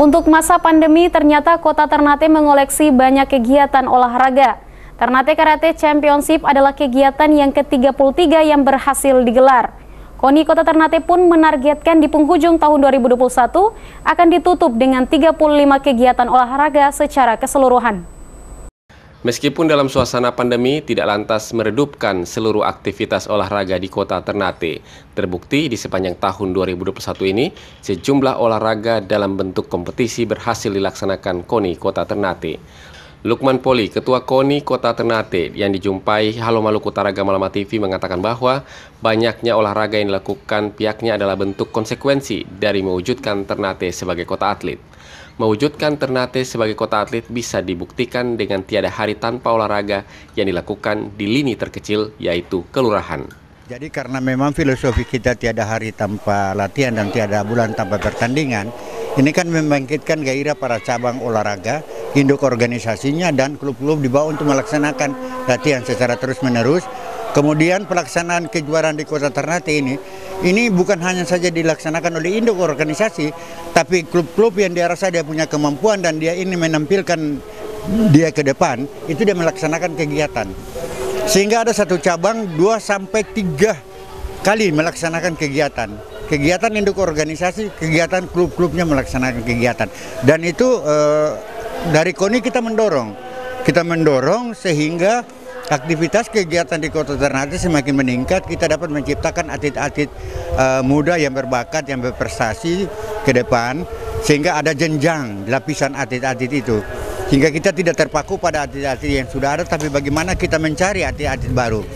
Untuk masa pandemi, ternyata kota Ternate mengoleksi banyak kegiatan olahraga. Ternate Karate Championship adalah kegiatan yang ke-33 yang berhasil digelar. KONI Kota Ternate pun menargetkan di penghujung tahun 2021 akan ditutup dengan 35 kegiatan olahraga secara keseluruhan. Meskipun dalam suasana pandemi tidak lantas meredupkan seluruh aktivitas olahraga di kota Ternate, terbukti di sepanjang tahun 2021 ini sejumlah olahraga dalam bentuk kompetisi berhasil dilaksanakan KONI Kota Ternate. Lukman Poli, Ketua KONI Kota Ternate yang dijumpai Halo Maluku Utara Gamalama TV mengatakan bahwa banyaknya olahraga yang dilakukan pihaknya adalah bentuk konsekuensi dari mewujudkan Ternate sebagai kota atlet. Mewujudkan Ternate sebagai kota atlet bisa dibuktikan dengan tiada hari tanpa olahraga yang dilakukan di lini terkecil yaitu kelurahan. Jadi karena memang filosofi kita tiada hari tanpa latihan dan tiada bulan tanpa pertandingan, ini kan membangkitkan gairah para cabang olahraga, induk organisasinya dan klub-klub di bawah untuk melaksanakan latihan secara terus-menerus. Kemudian pelaksanaan kejuaraan di Kota Ternate ini ini bukan hanya saja dilaksanakan oleh induk organisasi, tapi klub-klub yang dia rasa dia punya kemampuan dan dia ini menampilkan dia ke depan, itu dia melaksanakan kegiatan. Sehingga ada satu cabang dua sampai tiga kali melaksanakan kegiatan. Kegiatan induk organisasi, kegiatan klub-klubnya melaksanakan kegiatan. Dan itu eh, dari KONI kita mendorong. Kita mendorong sehingga aktivitas kegiatan di Kota Ternate semakin meningkat, kita dapat menciptakan atlet-atlet uh, muda yang berbakat, yang berprestasi ke depan, sehingga ada jenjang lapisan atlet-atlet itu. sehingga kita tidak terpaku pada atlet-atlet yang sudah ada, tapi bagaimana kita mencari atlet-atlet baru.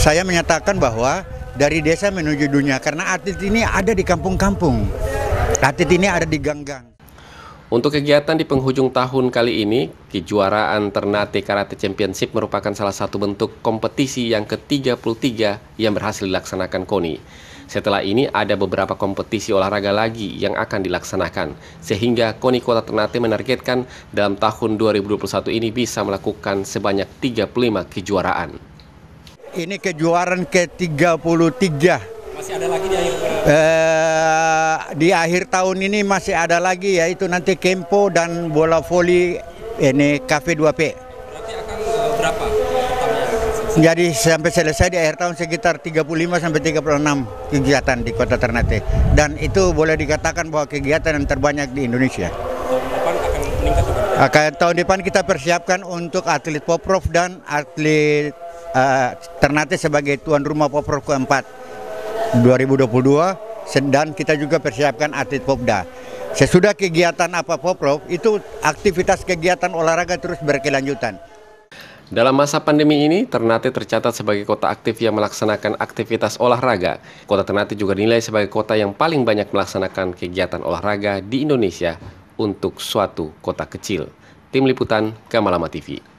Saya menyatakan bahwa dari desa menuju dunia, karena atlet ini ada di kampung-kampung, atlet ini ada di gang-gang. Untuk kegiatan di penghujung tahun kali ini, kejuaraan Ternate Karate Championship merupakan salah satu bentuk kompetisi yang ke-33 yang berhasil dilaksanakan KONI. Setelah ini ada beberapa kompetisi olahraga lagi yang akan dilaksanakan, sehingga KONI Kota Ternate menargetkan dalam tahun 2021 ini bisa melakukan sebanyak 35 kejuaraan. Ini kejuaraan ke-33. Masih ada lagi di akhir. Eh, di akhir tahun ini masih ada lagi yaitu nanti Kempo dan bola voli ini Cafe 2P. E, Jadi sampai selesai di akhir tahun sekitar 35 sampai 36 kegiatan di Kota Ternate dan itu boleh dikatakan bahwa kegiatan yang terbanyak di Indonesia. Tahun depan akan meningkat. tahun depan kita persiapkan untuk atlet Poprov dan atlet uh, Ternate sebagai tuan rumah Poprov keempat 2022 dan kita juga persiapkan atlet popda. Sesudah kegiatan apa poprov itu aktivitas kegiatan olahraga terus berkelanjutan. Dalam masa pandemi ini, Ternate tercatat sebagai kota aktif yang melaksanakan aktivitas olahraga. Kota Ternate juga dinilai sebagai kota yang paling banyak melaksanakan kegiatan olahraga di Indonesia untuk suatu kota kecil. Tim Liputan, Kamalama TV.